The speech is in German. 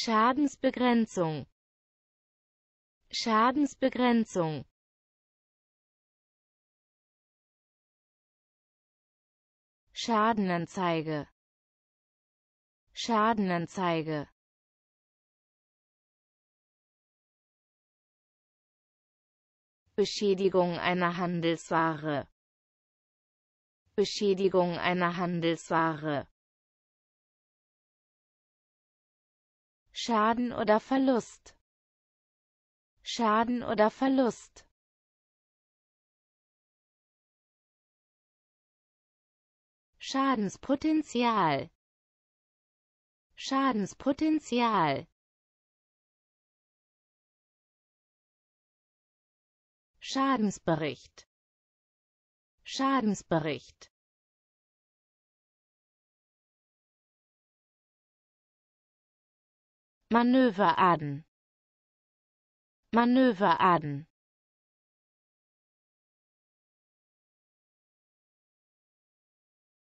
Schadensbegrenzung Schadensbegrenzung Schadenanzeige Schadenanzeige Beschädigung einer Handelsware Beschädigung einer Handelsware Schaden oder Verlust Schaden oder Verlust Schadenspotenzial Schadenspotenzial Schadensbericht Schadensbericht Manöver an Manöver an